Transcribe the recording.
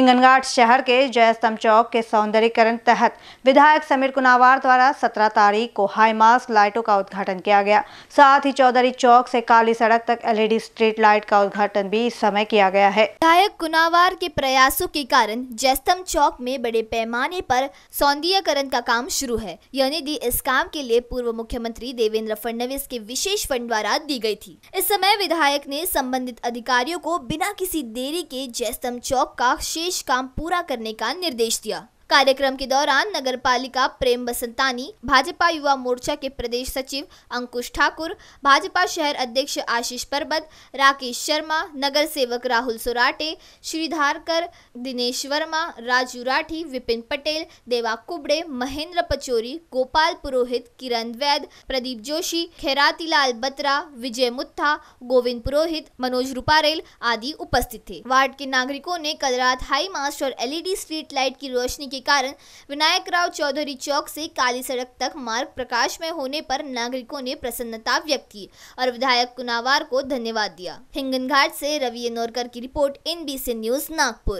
हिंगनघाट शहर के जयस्तम चौक के सौंदर्यकरण तहत विधायक समीर कुनावार द्वारा 17 तारीख को हाई मास्क लाइटों का उद्घाटन किया गया साथ ही चौधरी चौक से काली सड़क तक एलईडी स्ट्रीट लाइट का उद्घाटन भी इस समय किया गया है विधायक कुनावार के प्रयासों के कारण जयस्तम चौक में बड़े पैमाने पर सौंदर्यकरण का काम शुरू है यानी दी इस काम के लिए पूर्व मुख्यमंत्री देवेंद्र फडनवीस के विशेष फंड द्वारा दी गयी थी इस समय विधायक ने संबंधित अधिकारियों को बिना किसी देरी के जयस्तम चौक का शेष शेष काम पूरा करने का निर्देश दिया कार्यक्रम के दौरान नगर पालिका प्रेम बसंतानी भाजपा युवा मोर्चा के प्रदेश सचिव अंकुश ठाकुर भाजपा शहर अध्यक्ष आशीष परबत राकेश शर्मा नगर सेवक राहुल सोराटे श्रीधारकर दिनेश वर्मा राजू राठी विपिन पटेल देवा कुबड़े महेंद्र पचोरी गोपाल पुरोहित किरण वैद प्रदीप जोशी खेराती लाल बत्रा विजय मुत्था गोविंद पुरोहित मनोज रूपारेल आदि उपस्थित थे वार्ड के नागरिकों ने कल रात हाई मास्ट और एलईडी स्ट्रीट लाइट की रोशनी के कारण विनायक राव चौधरी चौक से काली सड़क तक मार्ग प्रकाश में होने पर नागरिकों ने प्रसन्नता व्यक्त की और विधायक कुनावार को धन्यवाद दिया हिंगन घाट से रवि नोरकर की रिपोर्ट एन न्यूज नागपुर